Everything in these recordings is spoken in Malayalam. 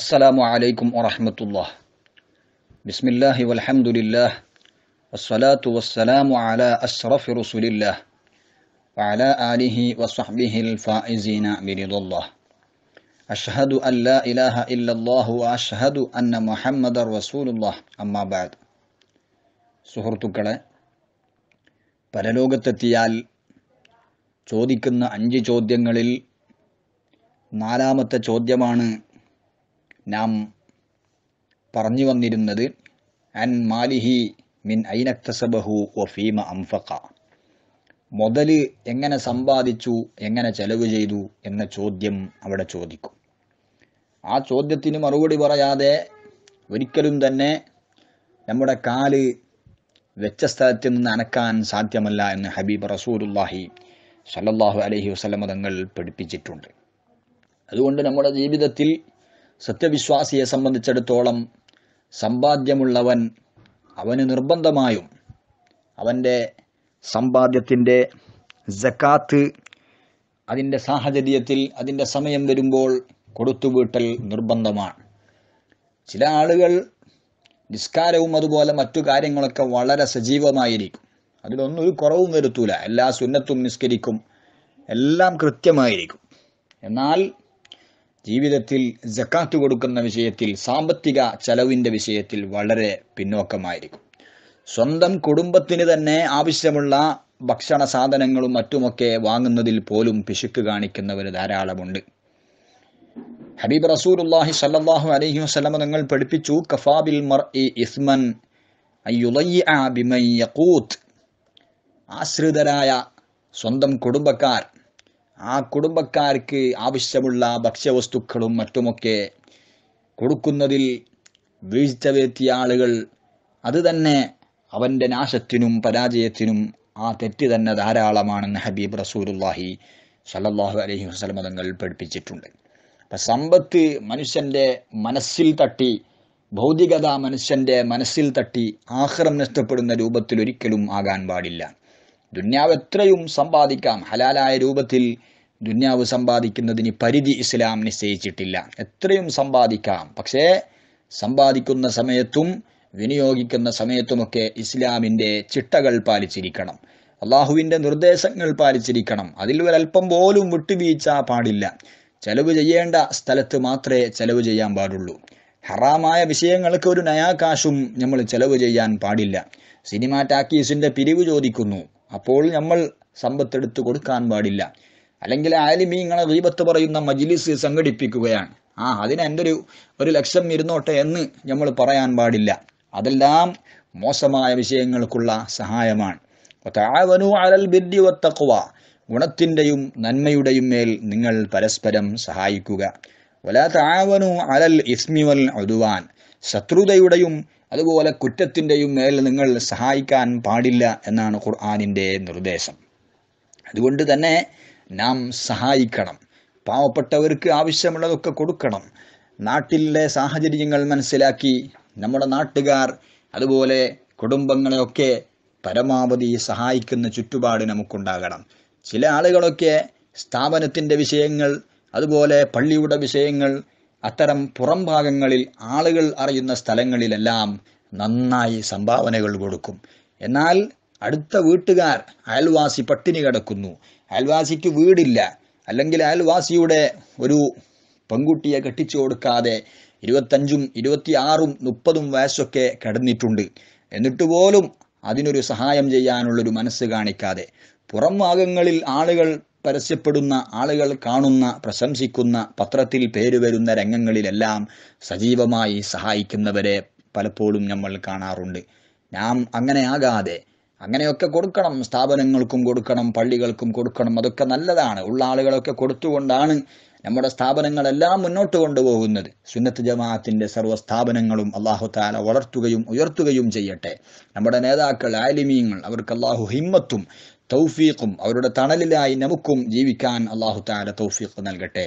السلام عليكم ورحمة الله بسم الله والحمد لله والصلاة والسلام على أشرف رسول الله وعلى آله وصحبه الفائزين برضا الله أشهد أن لا إله إلا الله وأشهد أن محمد رسول الله أما بعد سهرتك സുഹൃത്തുക്കളെ പരലോകത്തെത്തിയാൽ ചോദിക്കുന്ന അഞ്ച് ചോദ്യങ്ങളിൽ നാലാമത്തെ ചോദ്യമാണ് നാം പറഞ്ഞു വന്നിരുന്നത് അൻ മാലിഹി മിൻ ഐനക്തസബഹു വഫീമ അംഫക്ക മുതൽ എങ്ങനെ സമ്പാദിച്ചു എങ്ങനെ ചെലവ് ചെയ്തു എന്ന ചോദ്യം അവിടെ ചോദിക്കും ആ ചോദ്യത്തിന് മറുപടി പറയാതെ ഒരിക്കലും തന്നെ നമ്മുടെ കാല് വെച്ച സ്ഥലത്ത് നിന്ന് അനക്കാൻ സാധ്യമല്ല എന്ന് ഹബീബ് റസൂലുല്ലാഹി സല്ലാഹു അലൈഹി വസ്ലമതങ്ങൾ തങ്ങൾ പഠിപ്പിച്ചിട്ടുണ്ട് അതുകൊണ്ട് നമ്മുടെ ജീവിതത്തിൽ സത്യവിശ്വാസിയെ സംബന്ധിച്ചിടത്തോളം സമ്പാദ്യമുള്ളവൻ അവന് നിർബന്ധമായും അവൻ്റെ സമ്പാദ്യത്തിൻ്റെ ജക്കാത്ത് അതിൻ്റെ സാഹചര്യത്തിൽ അതിൻ്റെ സമയം വരുമ്പോൾ കൊടുത്തുവീട്ടൽ നിർബന്ധമാണ് ചില ആളുകൾ നിസ്കാരവും അതുപോലെ മറ്റു കാര്യങ്ങളൊക്കെ വളരെ സജീവമായിരിക്കും അതിലൊന്നും ഒരു കുറവും വരുത്തൂല എല്ലാ സുന്നത്തും നിസ്കരിക്കും എല്ലാം കൃത്യമായിരിക്കും എന്നാൽ ജീവിതത്തിൽ ജക്കാത്ത് കൊടുക്കുന്ന വിഷയത്തിൽ സാമ്പത്തിക ചെലവിൻ്റെ വിഷയത്തിൽ വളരെ പിന്നോക്കമായിരിക്കും സ്വന്തം കുടുംബത്തിന് തന്നെ ആവശ്യമുള്ള ഭക്ഷണ സാധനങ്ങളും മറ്റുമൊക്കെ വാങ്ങുന്നതിൽ പോലും പിശുക്ക് കാണിക്കുന്നവർ ധാരാളമുണ്ട് ഹബീബ് ഉള്ളാഹി സല്ലാഹു അലഹി വസ്ലമ നിങ്ങൾ പഠിപ്പിച്ചു കഫാബിൽ മർ ഇസ്മൻ ആശ്രിതരായ സ്വന്തം കുടുംബക്കാർ ആ കുടുംബക്കാർക്ക് ആവശ്യമുള്ള ഭക്ഷ്യവസ്തുക്കളും മറ്റുമൊക്കെ കൊടുക്കുന്നതിൽ വീഴ്ച വരുത്തിയ ആളുകൾ അത് തന്നെ അവൻ്റെ നാശത്തിനും പരാജയത്തിനും ആ തെറ്റ് തന്നെ ധാരാളമാണെന്ന് ഹബീബ് റസൂലുല്ലാഹി സല്ലാഹു അലഹി വസ്ലമ തങ്ങൾ പഠിപ്പിച്ചിട്ടുണ്ട് അപ്പം സമ്പത്ത് മനുഷ്യൻ്റെ മനസ്സിൽ തട്ടി ഭൗതികത മനുഷ്യൻ്റെ മനസ്സിൽ തട്ടി ആഹ്റം നഷ്ടപ്പെടുന്ന രൂപത്തിൽ ഒരിക്കലും ആകാൻ പാടില്ല ദുന്യാവ് എത്രയും സമ്പാദിക്കാം ഹലാലായ രൂപത്തിൽ ദുന്യാവ് സമ്പാദിക്കുന്നതിന് പരിധി ഇസ്ലാം നിശ്ചയിച്ചിട്ടില്ല എത്രയും സമ്പാദിക്കാം പക്ഷേ സമ്പാദിക്കുന്ന സമയത്തും വിനിയോഗിക്കുന്ന സമയത്തുമൊക്കെ ഇസ്ലാമിൻ്റെ ചിട്ടകൾ പാലിച്ചിരിക്കണം അള്ളാഹുവിൻ്റെ നിർദ്ദേശങ്ങൾ പാലിച്ചിരിക്കണം അതിൽ ഒരല്പം പോലും വിട്ടുവീഴ്ച പാടില്ല ചെലവ് ചെയ്യേണ്ട സ്ഥലത്ത് മാത്രമേ ചെലവ് ചെയ്യാൻ പാടുള്ളൂ ഹറാമായ വിഷയങ്ങൾക്ക് ഒരു നയാകാശും നമ്മൾ ചെലവ് ചെയ്യാൻ പാടില്ല സിനിമ ടാക്കീസിൻ്റെ പിരിവ് ചോദിക്കുന്നു അപ്പോൾ നമ്മൾ സമ്പത്തെടുത്ത് കൊടുക്കാൻ പാടില്ല അല്ലെങ്കിൽ ആലിമീങ്ങളെ ദീപത്ത് പറയുന്ന മജ്ലിസ് സംഘടിപ്പിക്കുകയാണ് ആ അതിന് എൻ്റെ ഒരു ഒരു ലക്ഷം ഇരുന്നോട്ടെ എന്ന് നമ്മൾ പറയാൻ പാടില്ല അതെല്ലാം മോശമായ വിഷയങ്ങൾക്കുള്ള സഹായമാണ് അലൽ ബിദ്ദി ഗുണത്തിൻ്റെയും നന്മയുടെയും മേൽ നിങ്ങൾ പരസ്പരം സഹായിക്കുക വലാ താവനു അലൽ ഇസ്മിവൽ ഒതുവാൻ ശത്രുതയുടെയും അതുപോലെ കുറ്റത്തിൻ്റെയും മേൽ നിങ്ങൾ സഹായിക്കാൻ പാടില്ല എന്നാണ് ഖുർആാനിൻ്റെ നിർദ്ദേശം അതുകൊണ്ട് തന്നെ നാം സഹായിക്കണം പാവപ്പെട്ടവർക്ക് ആവശ്യമുള്ളതൊക്കെ കൊടുക്കണം നാട്ടിലെ സാഹചര്യങ്ങൾ മനസ്സിലാക്കി നമ്മുടെ നാട്ടുകാർ അതുപോലെ കുടുംബങ്ങളെയൊക്കെ പരമാവധി സഹായിക്കുന്ന ചുറ്റുപാട് നമുക്കുണ്ടാകണം ചില ആളുകളൊക്കെ സ്ഥാപനത്തിൻ്റെ വിഷയങ്ങൾ അതുപോലെ പള്ളിയുടെ വിഷയങ്ങൾ അത്തരം പുറം ഭാഗങ്ങളിൽ ആളുകൾ അറിയുന്ന സ്ഥലങ്ങളിലെല്ലാം നന്നായി സംഭാവനകൾ കൊടുക്കും എന്നാൽ അടുത്ത വീട്ടുകാർ അയൽവാസി പട്ടിണി കിടക്കുന്നു അയൽവാസിക്ക് വീടില്ല അല്ലെങ്കിൽ അയൽവാസിയുടെ ഒരു പെൺകുട്ടിയെ കെട്ടിച്ചു കൊടുക്കാതെ ഇരുപത്തഞ്ചും ഇരുപത്തിയാറും മുപ്പതും വയസ്സൊക്കെ കടന്നിട്ടുണ്ട് എന്നിട്ട് പോലും അതിനൊരു സഹായം ചെയ്യാനുള്ളൊരു മനസ്സ് കാണിക്കാതെ പുറം ഭാഗങ്ങളിൽ ആളുകൾ പരസ്യപ്പെടുന്ന ആളുകൾ കാണുന്ന പ്രശംസിക്കുന്ന പത്രത്തിൽ പേരുവരുന്ന രംഗങ്ങളിലെല്ലാം സജീവമായി സഹായിക്കുന്നവരെ പലപ്പോഴും നമ്മൾ കാണാറുണ്ട് നാം അങ്ങനെ ആകാതെ അങ്ങനെയൊക്കെ കൊടുക്കണം സ്ഥാപനങ്ങൾക്കും കൊടുക്കണം പള്ളികൾക്കും കൊടുക്കണം അതൊക്കെ നല്ലതാണ് ഉള്ള ആളുകളൊക്കെ കൊടുത്തുകൊണ്ടാണ് നമ്മുടെ സ്ഥാപനങ്ങളെല്ലാം മുന്നോട്ട് കൊണ്ടുപോകുന്നത് സുന്നത്ത് സർവ്വ സ്ഥാപനങ്ങളും അള്ളാഹു താല വളർത്തുകയും ഉയർത്തുകയും ചെയ്യട്ടെ നമ്മുടെ നേതാക്കൾ ആലിമീങ്ങൾ അവർക്ക് അള്ളാഹു ഹിമ്മത്തും തൗഫീഖും അവരുടെ തണലിലായി നമുക്കും ജീവിക്കാൻ അള്ളാഹു താല തൗഫീഖ് നൽകട്ടെ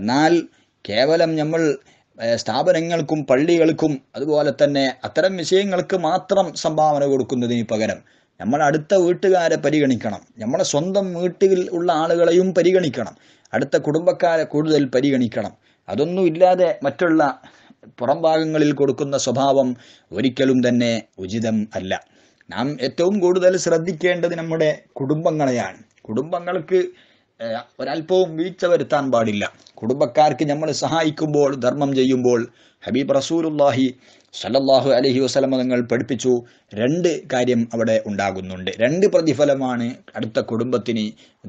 എന്നാൽ കേവലം നമ്മൾ സ്ഥാപനങ്ങൾക്കും പള്ളികൾക്കും അതുപോലെ തന്നെ അത്തരം വിഷയങ്ങൾക്ക് മാത്രം സംഭാവന കൊടുക്കുന്നതിന് പകരം നമ്മൾ അടുത്ത വീട്ടുകാരെ പരിഗണിക്കണം നമ്മുടെ സ്വന്തം വീട്ടിൽ ഉള്ള ആളുകളെയും പരിഗണിക്കണം അടുത്ത കുടുംബക്കാരെ കൂടുതൽ പരിഗണിക്കണം അതൊന്നും ഇല്ലാതെ മറ്റുള്ള പുറംഭാഗങ്ങളിൽ കൊടുക്കുന്ന സ്വഭാവം ഒരിക്കലും തന്നെ ഉചിതം അല്ല നാം ഏറ്റവും കൂടുതൽ ശ്രദ്ധിക്കേണ്ടത് നമ്മുടെ കുടുംബങ്ങളെയാണ് കുടുംബങ്ങൾക്ക് ഒരല്പവും വീഴ്ച വരുത്താൻ പാടില്ല കുടുംബക്കാർക്ക് നമ്മൾ സഹായിക്കുമ്പോൾ ധർമ്മം ചെയ്യുമ്പോൾ ഹബീബ് റസൂലുല്ലാഹി സല്ലാഹു അലഹി വസ്ലമ നിങ്ങൾ പഠിപ്പിച്ചു രണ്ട് കാര്യം അവിടെ ഉണ്ടാകുന്നുണ്ട് രണ്ട് പ്രതിഫലമാണ് അടുത്ത കുടുംബത്തിന്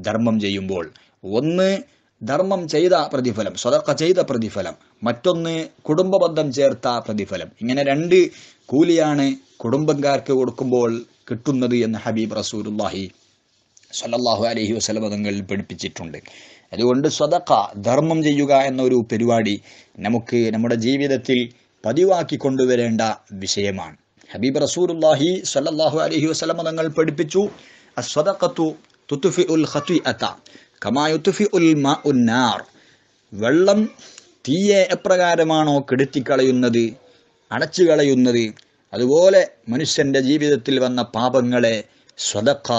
ധർമ്മം ചെയ്യുമ്പോൾ ഒന്ന് ധർമ്മം ചെയ്ത പ്രതിഫലം സ്വതക്ക ചെയ്ത പ്രതിഫലം മറ്റൊന്ന് കുടുംബബന്ധം ചേർത്ത പ്രതിഫലം ഇങ്ങനെ രണ്ട് കൂലിയാണ് കുടുംബക്കാർക്ക് കൊടുക്കുമ്പോൾ കിട്ടുന്നത് എന്ന് ഹബീബ് റസൂലുല്ലാഹി സല്ലാഹു അലഹി വസ്ലമ തങ്ങൾ പഠിപ്പിച്ചിട്ടുണ്ട് അതുകൊണ്ട് സ്വതക്ക ധർമ്മം ചെയ്യുക എന്നൊരു പരിപാടി നമുക്ക് നമ്മുടെ ജീവിതത്തിൽ പതിവാക്കി കൊണ്ടുവരേണ്ട വിഷയമാണ് ഹബീബ് റസൂലുല്ലാഹി സല്ലാഹു അലഹി വസ്ലമ തങ്ങൾ പഠിപ്പിച്ചു വെള്ളം തീയെ എപ്രകാരമാണോ കെടുത്തിക്കളയുന്നത് അടച്ചുകളയുന്നത് അതുപോലെ മനുഷ്യൻ്റെ ജീവിതത്തിൽ വന്ന പാപങ്ങളെ സ്വതക്ക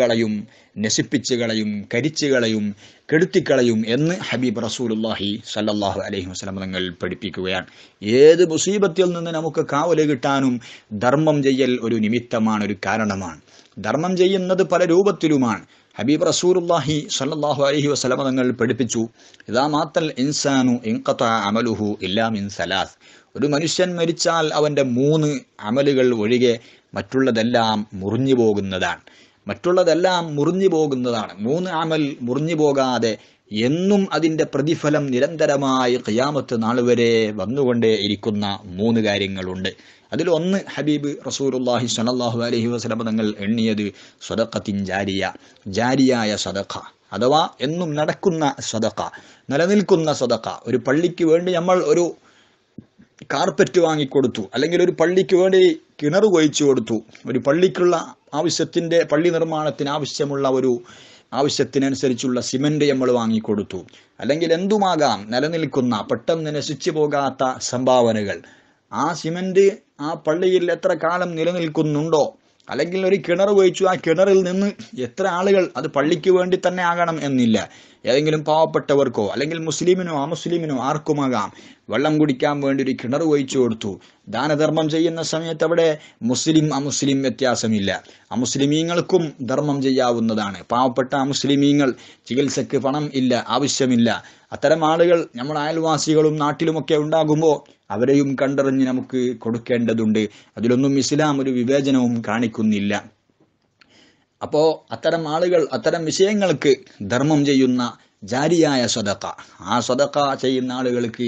കളയും നശിപ്പിച്ചു കളയും കരിച്ചു കളയും കെടുത്തിക്കളയും എന്ന് ഹബീബ് റസൂലുള്ളാഹി സല്ലാഹു അലൈഹി വസ്ലം തങ്ങൾ പഠിപ്പിക്കുകയാണ് ഏത് മുസീബത്തിൽ നിന്ന് നമുക്ക് കാവല് കിട്ടാനും ധർമ്മം ചെയ്യൽ ഒരു നിമിത്തമാണ് ഒരു കാരണമാണ് ധർമ്മം ചെയ്യുന്നത് പല രൂപത്തിലുമാണ് ഹബീബ് റസൂർഹി സല്ലാഹു അലഹി വസ്ലമ തങ്ങൾ പഠിപ്പിച്ചു ഇതാ ഇൻസാനു അമലുഹു ഇല്ലാമിൻ സലാസ് ഒരു മനുഷ്യൻ മരിച്ചാൽ അവൻ്റെ മൂന്ന് അമലുകൾ ഒഴികെ മറ്റുള്ളതെല്ലാം മുറിഞ്ഞു പോകുന്നതാണ് മറ്റുള്ളതെല്ലാം മുറിഞ്ഞു പോകുന്നതാണ് മൂന്ന് അമൽ മുറിഞ്ഞു പോകാതെ എന്നും അതിൻ്റെ പ്രതിഫലം നിരന്തരമായി ഖിയാമത്ത് നാൾ വരെ വന്നുകൊണ്ടേ ഇരിക്കുന്ന മൂന്ന് കാര്യങ്ങളുണ്ട് അതിലൊന്ന് ഹബീബ് റസൂർല്ലാഹി സലാഹു അലഹി വസ്ലമ തങ്ങൾ എണ്ണിയത് സ്വതക്കത്തിൻ ജാരിയ ജാരിയായ സദഖ അഥവാ എന്നും നടക്കുന്ന സദക്ക നിലനിൽക്കുന്ന സദക്ക ഒരു പള്ളിക്ക് വേണ്ടി നമ്മൾ ഒരു കാർപ്പറ്റ് വാങ്ങിക്കൊടുത്തു അല്ലെങ്കിൽ ഒരു പള്ളിക്ക് വേണ്ടി കിണർ കൊയിച്ചു കൊടുത്തു ഒരു പള്ളിക്കുള്ള ആവശ്യത്തിൻ്റെ പള്ളി നിർമ്മാണത്തിന് ആവശ്യമുള്ള ഒരു ആവശ്യത്തിനനുസരിച്ചുള്ള സിമൻറ്റ് നമ്മൾ വാങ്ങിക്കൊടുത്തു അല്ലെങ്കിൽ എന്തുമാകാം നിലനിൽക്കുന്ന പെട്ടെന്ന് നശിച്ചു പോകാത്ത സംഭാവനകൾ ആ സിമൻറ്റ് ആ പള്ളിയിൽ എത്ര കാലം നിലനിൽക്കുന്നുണ്ടോ അല്ലെങ്കിൽ ഒരു കിണർ വഹിച്ചു ആ കിണറിൽ നിന്ന് എത്ര ആളുകൾ അത് പള്ളിക്ക് വേണ്ടി തന്നെ ആകണം എന്നില്ല ഏതെങ്കിലും പാവപ്പെട്ടവർക്കോ അല്ലെങ്കിൽ മുസ്ലിമിനോ അമുസ്ലിമിനോ ആർക്കുമാകാം വെള്ളം കുടിക്കാൻ വേണ്ടി ഒരു കിണർ വഹിച്ചു കൊടുത്തു ദാനധർമ്മം ചെയ്യുന്ന സമയത്ത് അവിടെ മുസ്ലിം അമുസ്ലിം വ്യത്യാസമില്ല അമുസ്ലിമീങ്ങൾക്കും ധർമ്മം ചെയ്യാവുന്നതാണ് പാവപ്പെട്ട അമുസ്ലിമീങ്ങൾ ചികിത്സയ്ക്ക് പണം ഇല്ല ആവശ്യമില്ല അത്തരം ആളുകൾ നമ്മൾ അയൽവാസികളും നാട്ടിലുമൊക്കെ ഉണ്ടാകുമ്പോൾ അവരെയും കണ്ടറിഞ്ഞ് നമുക്ക് കൊടുക്കേണ്ടതുണ്ട് അതിലൊന്നും ഇസ്ലാം ഒരു വിവേചനവും കാണിക്കുന്നില്ല അപ്പോൾ അത്തരം ആളുകൾ അത്തരം വിഷയങ്ങൾക്ക് ധർമ്മം ചെയ്യുന്ന ജാരിയായ സ്വതക്ക ആ സ്വതക്ക ചെയ്യുന്ന ആളുകൾക്ക്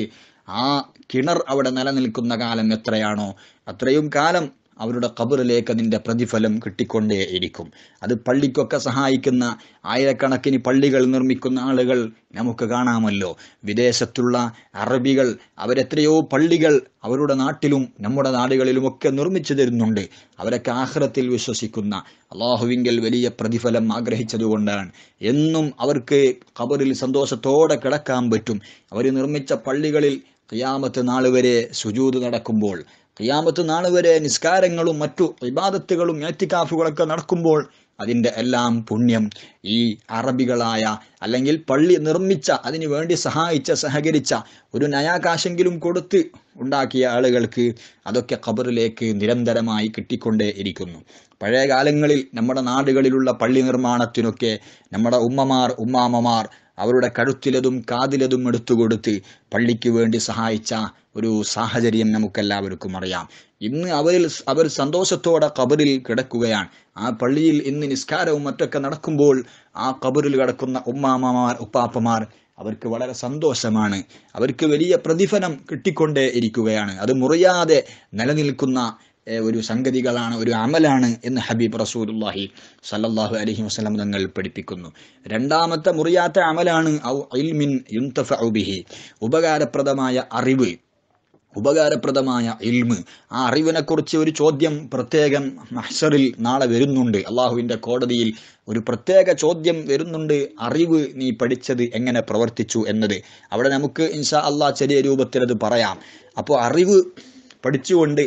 ആ കിണർ അവിടെ നിലനിൽക്കുന്ന കാലം എത്രയാണോ അത്രയും കാലം അവരുടെ കബറിലേക്ക് അതിൻ്റെ പ്രതിഫലം കിട്ടിക്കൊണ്ടേ ഇരിക്കും അത് പള്ളിക്കൊക്കെ സഹായിക്കുന്ന ആയിരക്കണക്കിന് പള്ളികൾ നിർമ്മിക്കുന്ന ആളുകൾ നമുക്ക് കാണാമല്ലോ വിദേശത്തുള്ള അറബികൾ അവരെത്രയോ പള്ളികൾ അവരുടെ നാട്ടിലും നമ്മുടെ നാടുകളിലുമൊക്കെ നിർമ്മിച്ചു തരുന്നുണ്ട് അവരൊക്കെ ആഹ്രത്തിൽ വിശ്വസിക്കുന്ന അള്ളാഹുവിങ്കൽ വലിയ പ്രതിഫലം ആഗ്രഹിച്ചതുകൊണ്ടാണ് എന്നും അവർക്ക് കബറിൽ സന്തോഷത്തോടെ കിടക്കാൻ പറ്റും അവർ നിർമ്മിച്ച പള്ളികളിൽ ഖിയാമത്ത് നാൾ വരെ സുജൂത് നടക്കുമ്പോൾ ഖിയാമത്ത് നാൾ വരെ നിസ്കാരങ്ങളും മറ്റു ഇബാദത്തുകളും ഏറ്റിക്കാഫുകളൊക്കെ നടക്കുമ്പോൾ അതിൻ്റെ എല്ലാം പുണ്യം ഈ അറബികളായ അല്ലെങ്കിൽ പള്ളി നിർമ്മിച്ച അതിനു വേണ്ടി സഹായിച്ച സഹകരിച്ച ഒരു നയാകാശെങ്കിലും കൊടുത്ത് ഉണ്ടാക്കിയ ആളുകൾക്ക് അതൊക്കെ ഖബറിലേക്ക് നിരന്തരമായി കിട്ടിക്കൊണ്ടേ ഇരിക്കുന്നു പഴയ കാലങ്ങളിൽ നമ്മുടെ നാടുകളിലുള്ള പള്ളി നിർമ്മാണത്തിനൊക്കെ നമ്മുടെ ഉമ്മമാർ ഉമ്മാമ്മമാർ അവരുടെ കഴുത്തിലതും കാതിലതും എടുത്തുകൊടുത്ത് പള്ളിക്ക് വേണ്ടി സഹായിച്ച ഒരു സാഹചര്യം നമുക്കെല്ലാവർക്കും അറിയാം ഇന്ന് അവരിൽ അവർ സന്തോഷത്തോടെ കബറിൽ കിടക്കുകയാണ് ആ പള്ളിയിൽ ഇന്ന് നിസ്കാരവും മറ്റൊക്കെ നടക്കുമ്പോൾ ആ കബറിൽ കിടക്കുന്ന ഉമ്മാമ്മമാർ ഉപ്പാപ്പമാർ അവർക്ക് വളരെ സന്തോഷമാണ് അവർക്ക് വലിയ പ്രതിഫലം കിട്ടിക്കൊണ്ടേ ഇരിക്കുകയാണ് അത് മുറിയാതെ നിലനിൽക്കുന്ന ഒരു സംഗതികളാണ് ഒരു അമലാണ് എന്ന് ഹബീബ് റസൂലുല്ലാഹി സല്ലാഹു അലഹി വസ്ലം തങ്ങൾ പഠിപ്പിക്കുന്നു രണ്ടാമത്തെ മുറിയാത്ത അമലാണ് ഔ ഇൽമിൻ ഉപകാരപ്രദമായ അറിവ് ഉപകാരപ്രദമായ ഇൽമ് ആ അറിവിനെക്കുറിച്ച് ഒരു ചോദ്യം പ്രത്യേകം മഹ്സറിൽ നാളെ വരുന്നുണ്ട് അള്ളാഹുവിൻ്റെ കോടതിയിൽ ഒരു പ്രത്യേക ചോദ്യം വരുന്നുണ്ട് അറിവ് നീ പഠിച്ചത് എങ്ങനെ പ്രവർത്തിച്ചു എന്നത് അവിടെ നമുക്ക് ഇൻഷാ അള്ളാഹ് ചെറിയ രൂപത്തിൽ അത് പറയാം അപ്പോൾ അറിവ് പഠിച്ചുകൊണ്ട്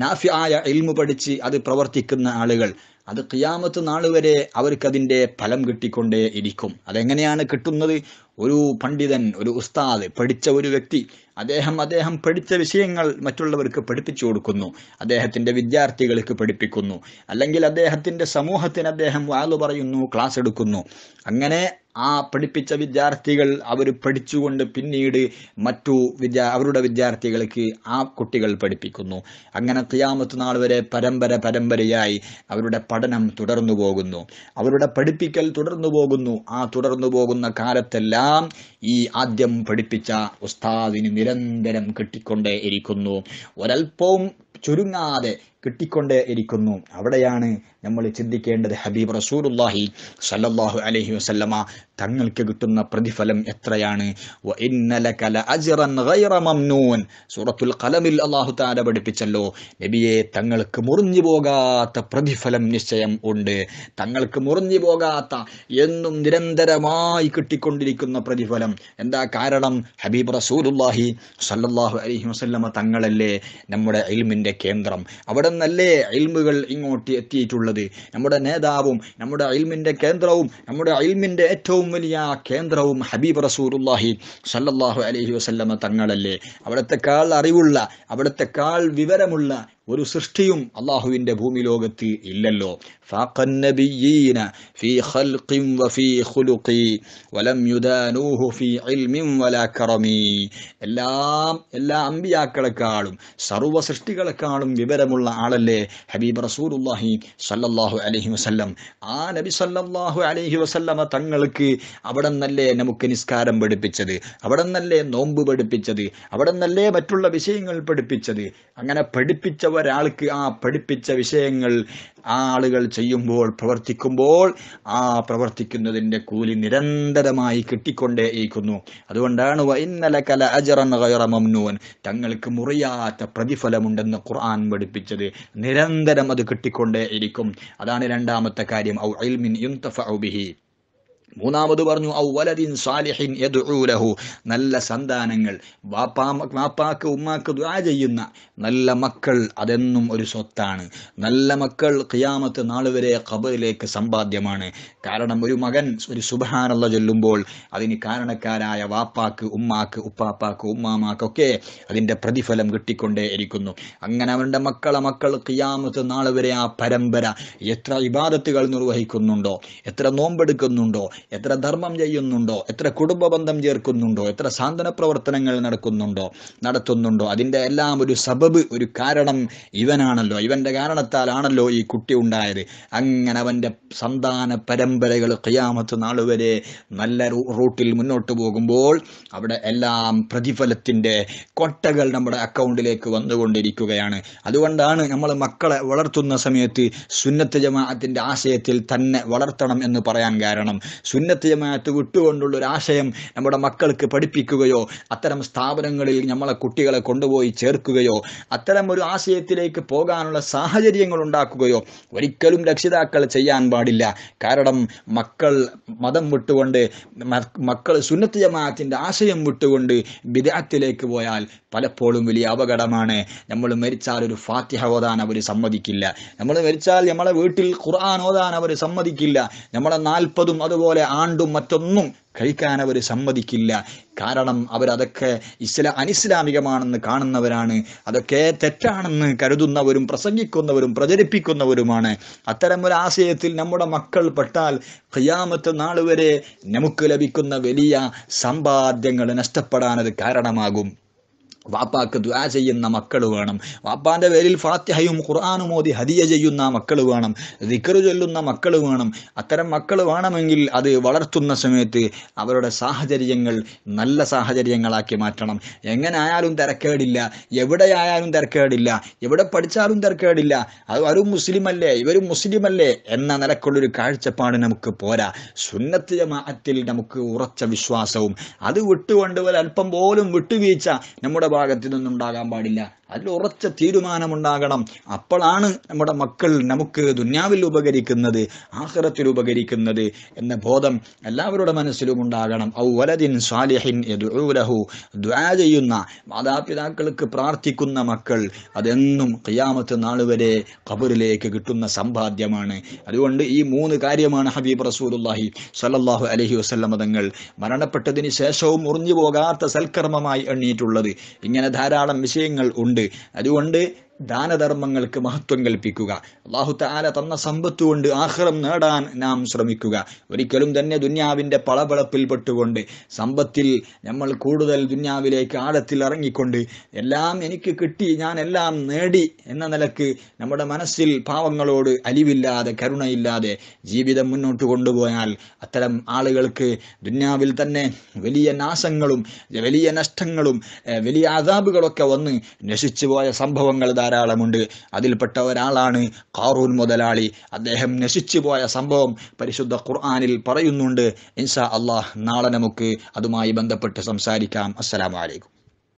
നാഫിയായ ഇൽമു പഠിച്ച് അത് പ്രവർത്തിക്കുന്ന ആളുകൾ അത് കിയാമത്ത് നാൾ വരെ അവർക്കതിൻ്റെ ഫലം കിട്ടിക്കൊണ്ടേ ഇരിക്കും അതെങ്ങനെയാണ് കിട്ടുന്നത് ഒരു പണ്ഡിതൻ ഒരു ഉസ്താദ് പഠിച്ച ഒരു വ്യക്തി അദ്ദേഹം അദ്ദേഹം പഠിച്ച വിഷയങ്ങൾ മറ്റുള്ളവർക്ക് പഠിപ്പിച്ചു കൊടുക്കുന്നു അദ്ദേഹത്തിൻ്റെ വിദ്യാർത്ഥികൾക്ക് പഠിപ്പിക്കുന്നു അല്ലെങ്കിൽ അദ്ദേഹത്തിൻ്റെ സമൂഹത്തിന് അദ്ദേഹം വാല് പറയുന്നു ക്ലാസ് എടുക്കുന്നു അങ്ങനെ ആ പഠിപ്പിച്ച വിദ്യാർത്ഥികൾ അവർ പഠിച്ചുകൊണ്ട് പിന്നീട് മറ്റു വിദ്യാ അവരുടെ വിദ്യാർത്ഥികൾക്ക് ആ കുട്ടികൾ പഠിപ്പിക്കുന്നു അങ്ങനെ തിയാമത്ത് നാൾ വരെ പരമ്പര പരമ്പരയായി അവരുടെ പഠനം തുടർന്നു പോകുന്നു അവരുടെ പഠിപ്പിക്കൽ തുടർന്നു പോകുന്നു ആ തുടർന്നു പോകുന്ന കാലത്തെല്ലാം ഈ ആദ്യം പഠിപ്പിച്ച ഉസ്താദിന് നിരന്തരം കിട്ടിക്കൊണ്ടേ ഇരിക്കുന്നു ചുരുങ്ങാതെ കിട്ടിക്കൊണ്ടേ ഇരിക്കുന്നു അവിടെയാണ് നമ്മൾ ചിന്തിക്കേണ്ടത് ഹബീബ് റസൂലുല്ലാഹി സല്ലല്ലാഹു അലൈഹി വസല്ലമ തങ്ങൾക്ക് കിട്ടുന്ന പ്രതിഫലം എത്രയാണ് സൂറത്തുൽ ഖലമിൽ അള്ളാഹു താര പഠിപ്പിച്ചല്ലോ നബിയെ തങ്ങൾക്ക് മുറിഞ്ഞു പോകാത്ത പ്രതിഫലം നിശ്ചയം ഉണ്ട് തങ്ങൾക്ക് മുറിഞ്ഞു പോകാത്ത എന്നും നിരന്തരമായി കിട്ടിക്കൊണ്ടിരിക്കുന്ന പ്രതിഫലം എന്താ കാരണം ഹബീബ് റസൂലുല്ലാഹി സല്ലാഹു അലൈഹി വസല്ലമ തങ്ങളല്ലേ നമ്മുടെ അയിൽമിൻ അറിവിൻ്റെ കേന്ദ്രം അവിടെ നിന്നല്ലേ അയൽമുകൾ ഇങ്ങോട്ട് എത്തിയിട്ടുള്ളത് നമ്മുടെ നേതാവും നമ്മുടെ അയൽമിൻ്റെ കേന്ദ്രവും നമ്മുടെ അയൽമിൻ്റെ ഏറ്റവും വലിയ കേന്ദ്രവും ഹബീബ് റസൂറുല്ലാഹി സല്ലാഹു അലൈഹി വസല്ലമ തങ്ങളല്ലേ അവിടത്തെക്കാൾ അറിവുള്ള അവിടത്തെക്കാൾ വിവരമുള്ള ഒരു സൃഷ്ടിയും അള്ളാഹുവിൻ്റെ ഭൂമി ലോകത്ത് ഇല്ലല്ലോ എല്ലാം എല്ലാ അമ്പിയാക്കളെക്കാളും സർവ്വ സൃഷ്ടികളെക്കാളും വിവരമുള്ള ആളല്ലേ ഹബീബ് റസൂലുല്ലാഹി സല്ലല്ലാഹു അലഹി വസല്ലം ആ നബി സല്ലാഹു അലഹി വസല്ലമ തങ്ങൾക്ക് അവിടെ നിന്നല്ലേ നമുക്ക് നിസ്കാരം പഠിപ്പിച്ചത് അവിടെ നിന്നല്ലേ നോമ്പ് പഠിപ്പിച്ചത് അവിടെ നിന്നല്ലേ മറ്റുള്ള വിഷയങ്ങൾ പഠിപ്പിച്ചത് അങ്ങനെ പഠിപ്പിച്ച ഒരാൾക്ക് ആ പഠിപ്പിച്ച വിഷയങ്ങൾ ആ ആളുകൾ ചെയ്യുമ്പോൾ പ്രവർത്തിക്കുമ്പോൾ ആ പ്രവർത്തിക്കുന്നതിൻ്റെ കൂലി നിരന്തരമായി ഇരിക്കുന്നു അതുകൊണ്ടാണ് ഇന്നലെ കല അജറൻ മംനൂൻ തങ്ങൾക്ക് മുറിയാത്ത പ്രതിഫലമുണ്ടെന്ന് ഖുർആൻ പഠിപ്പിച്ചത് നിരന്തരം അത് ഇരിക്കും അതാണ് രണ്ടാമത്തെ കാര്യം ഔ ഐൽമിൻ യുന്തഫ ഔബിഹി മൂന്നാമത് പറഞ്ഞു ഔവലദിൻ സാലിഹിൻ യദ്ഊലഹു നല്ല സന്താനങ്ങൾ വാപ്പാ വാപ്പാക്ക് ഉമ്മാക്ക് ദുആ ചെയ്യുന്ന നല്ല മക്കൾ അതെന്നും ഒരു സ്വത്താണ് നല്ല മക്കൾ ഖിയാമത്ത് നാൾ വരെ ഖബറിലേക്ക് സമ്പാദ്യമാണ് കാരണം ഒരു മകൻ ഒരു സുബ്ഹാനല്ലാഹ് ചൊല്ലുമ്പോൾ അതിന് കാരണക്കാരായ വാപ്പാക്ക് ഉമ്മാക്ക് ഉപ്പാപ്പാക്ക് ഉമ്മാമാക്കൊക്കെ അതിൻ്റെ പ്രതിഫലം കിട്ടിക്കൊണ്ടേ ഇരിക്കുന്നു അങ്ങനെ അവരുടെ മക്കളെ മക്കൾ ഖിയാമത്ത് നാൾ വരെ ആ പരമ്പര എത്ര ഇബാദത്തുകൾ നിർവഹിക്കുന്നുണ്ടോ എത്ര നോമ്പെടുക്കുന്നുണ്ടോ എത്ര ധർമ്മം ചെയ്യുന്നുണ്ടോ എത്ര കുടുംബ ബന്ധം ചേർക്കുന്നുണ്ടോ എത്ര സാന്ത്വന പ്രവർത്തനങ്ങൾ നടക്കുന്നുണ്ടോ നടത്തുന്നുണ്ടോ അതിൻ്റെ എല്ലാം ഒരു സബബ് ഒരു കാരണം ഇവനാണല്ലോ ഇവൻ്റെ കാരണത്താലാണല്ലോ ഈ കുട്ടി ഉണ്ടായത് അങ്ങനെ അവൻ്റെ സന്താന പരമ്പരകൾ കയ്യാമത്ത് നാളുവരെ നല്ല റൂട്ടിൽ മുന്നോട്ട് പോകുമ്പോൾ അവിടെ എല്ലാം പ്രതിഫലത്തിൻ്റെ കൊട്ടകൾ നമ്മുടെ അക്കൗണ്ടിലേക്ക് വന്നുകൊണ്ടിരിക്കുകയാണ് അതുകൊണ്ടാണ് നമ്മൾ മക്കളെ വളർത്തുന്ന സമയത്ത് സുന്നത്ത് ജമാഅത്തിൻ്റെ ആശയത്തിൽ തന്നെ വളർത്തണം എന്ന് പറയാൻ കാരണം സുന്നത്ത് ജമാഅത്ത് വിട്ടുകൊണ്ടുള്ള ഒരു ആശയം നമ്മുടെ മക്കൾക്ക് പഠിപ്പിക്കുകയോ അത്തരം സ്ഥാപനങ്ങളിൽ നമ്മളെ കുട്ടികളെ കൊണ്ടുപോയി ചേർക്കുകയോ അത്തരം ഒരു ആശയത്തിലേക്ക് പോകാനുള്ള സാഹചര്യങ്ങൾ ഉണ്ടാക്കുകയോ ഒരിക്കലും രക്ഷിതാക്കൾ ചെയ്യാൻ പാടില്ല കാരണം മക്കൾ മതം വിട്ടുകൊണ്ട് മക്കൾ സുന്നത്ത് ജമാഅത്തിൻ്റെ ആശയം വിട്ടുകൊണ്ട് ബിദ്അത്തിലേക്ക് പോയാൽ പലപ്പോഴും വലിയ അപകടമാണ് നമ്മൾ മരിച്ചാൽ ഒരു ഫാത്തിഹ ഓതാൻ അവർ സമ്മതിക്കില്ല നമ്മൾ മരിച്ചാൽ നമ്മളെ വീട്ടിൽ ഖുർആൻ ഓതാൻ അവർ സമ്മതിക്കില്ല നമ്മളെ നാൽപ്പതും അതുപോലെ പോലെ ആണ്ടും മറ്റൊന്നും കഴിക്കാൻ അവർ സമ്മതിക്കില്ല കാരണം അവരതൊക്കെ ഇസ്ല അനിസ്ലാമികമാണെന്ന് കാണുന്നവരാണ് അതൊക്കെ തെറ്റാണെന്ന് കരുതുന്നവരും പ്രസംഗിക്കുന്നവരും പ്രചരിപ്പിക്കുന്നവരുമാണ് അത്തരം ഒരു ആശയത്തിൽ നമ്മുടെ മക്കൾ പെട്ടാൽ ഖിയാമത്ത് നാൾ വരെ നമുക്ക് ലഭിക്കുന്ന വലിയ സമ്പാദ്യങ്ങൾ നഷ്ടപ്പെടാനത് കാരണമാകും വാപ്പാക്ക് ദുആ ചെയ്യുന്ന മക്കൾ വേണം വാപ്പാൻ്റെ പേരിൽ ഫാത്തിഹയും ഖുർആാനും ഓതി ഹദിയ ചെയ്യുന്ന മക്കൾ വേണം ദിക്കറ് ചൊല്ലുന്ന മക്കൾ വേണം അത്തരം മക്കൾ വേണമെങ്കിൽ അത് വളർത്തുന്ന സമയത്ത് അവരുടെ സാഹചര്യങ്ങൾ നല്ല സാഹചര്യങ്ങളാക്കി മാറ്റണം എങ്ങനെ ആയാലും തിരക്കേടില്ല എവിടെയായാലും തിരക്കേടില്ല എവിടെ പഠിച്ചാലും തിരക്കേടില്ല അത് അവരും മുസ്ലിമല്ലേ ഇവരും മുസ്ലിമല്ലേ എന്ന നിലക്കുള്ളൊരു കാഴ്ചപ്പാട് നമുക്ക് പോരാ സുന്നത്ത് ജമാഅത്തിൽ നമുക്ക് ഉറച്ച വിശ്വാസവും അത് വിട്ടുകൊണ്ട് അല്പം പോലും വിട്ടുവീഴ്ച നമ്മുടെ ഭാഗത്തു നിന്നുണ്ടാകാൻ പാടില്ല അതിൽ ഉറച്ച തീരുമാനമുണ്ടാകണം അപ്പോഴാണ് നമ്മുടെ മക്കൾ നമുക്ക് ദുന്യാവിൽ ഉപകരിക്കുന്നത് ആഹ്റത്തിൽ ഉപകരിക്കുന്നത് എന്ന ബോധം എല്ലാവരുടെ മനസ്സിലും ഉണ്ടാകണം ഔ വലദിൻ സ്വാലിഹിൻ ദ്വാ ചെയ്യുന്ന മാതാപിതാക്കൾക്ക് പ്രാർത്ഥിക്കുന്ന മക്കൾ അതെന്നും കയ്യാമത്ത് നാളുവരെ വരെ കബറിലേക്ക് കിട്ടുന്ന സമ്പാദ്യമാണ് അതുകൊണ്ട് ഈ മൂന്ന് കാര്യമാണ് ഹബീബ് റസൂലുല്ലാഹി സലല്ലാഹു അലഹി വസ്ലം തങ്ങൾ മരണപ്പെട്ടതിന് ശേഷവും മുറിഞ്ഞു പോകാത്ത സൽക്കർമ്മമായി എണ്ണിയിട്ടുള്ളത് ഇങ്ങനെ ധാരാളം വിഷയങ്ങൾ ഉണ്ട് ഉണ്ട് അതുകൊണ്ട് ദാനധർമ്മങ്ങൾക്ക് മഹത്വം കൽപ്പിക്കുക അള്ളാഹു താല തന്ന സമ്പത്ത് കൊണ്ട് ആഹ്റം നേടാൻ നാം ശ്രമിക്കുക ഒരിക്കലും തന്നെ പളപളപ്പിൽ പെട്ടുകൊണ്ട് സമ്പത്തിൽ നമ്മൾ കൂടുതൽ ദുന്യാവിലേക്ക് ആഴത്തിൽ ഇറങ്ങിക്കൊണ്ട് എല്ലാം എനിക്ക് കിട്ടി ഞാൻ എല്ലാം നേടി എന്ന നിലക്ക് നമ്മുടെ മനസ്സിൽ പാവങ്ങളോട് അലിവില്ലാതെ കരുണയില്ലാതെ ജീവിതം മുന്നോട്ട് കൊണ്ടുപോയാൽ അത്തരം ആളുകൾക്ക് ദുന്യാവിൽ തന്നെ വലിയ നാശങ്ങളും വലിയ നഷ്ടങ്ങളും വലിയ അതാപുകളൊക്കെ വന്ന് നശിച്ചു പോയ സംഭവങ്ങൾ ധാരാളമുണ്ട് അതിൽപ്പെട്ട ഒരാളാണ് കാറൂൻ മുതലാളി അദ്ദേഹം നശിച്ചു പോയ സംഭവം പരിശുദ്ധ ഖുർആാനിൽ പറയുന്നുണ്ട് ഇൻസാ അള്ളാഹ് നാളെ നമുക്ക് അതുമായി ബന്ധപ്പെട്ട് സംസാരിക്കാം അസ്സലാമലൈക്കും